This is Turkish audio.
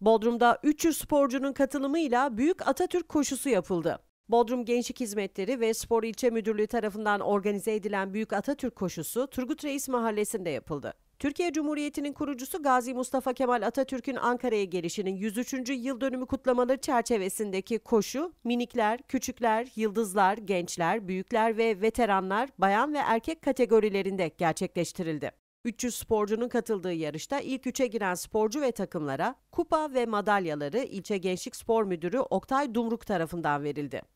Bodrum'da 300 sporcunun katılımıyla Büyük Atatürk koşusu yapıldı. Bodrum Gençlik Hizmetleri ve Spor İlçe Müdürlüğü tarafından organize edilen Büyük Atatürk koşusu Turgut Reis Mahallesi'nde yapıldı. Türkiye Cumhuriyeti'nin kurucusu Gazi Mustafa Kemal Atatürk'ün Ankara'ya gelişinin 103. yıl dönümü kutlamaları çerçevesindeki koşu, minikler, küçükler, yıldızlar, gençler, büyükler ve veteranlar bayan ve erkek kategorilerinde gerçekleştirildi. 300 sporcunun katıldığı yarışta ilk üçe giren sporcu ve takımlara kupa ve madalyaları ilçe Gençlik Spor Müdürü Oktay Dumruk tarafından verildi.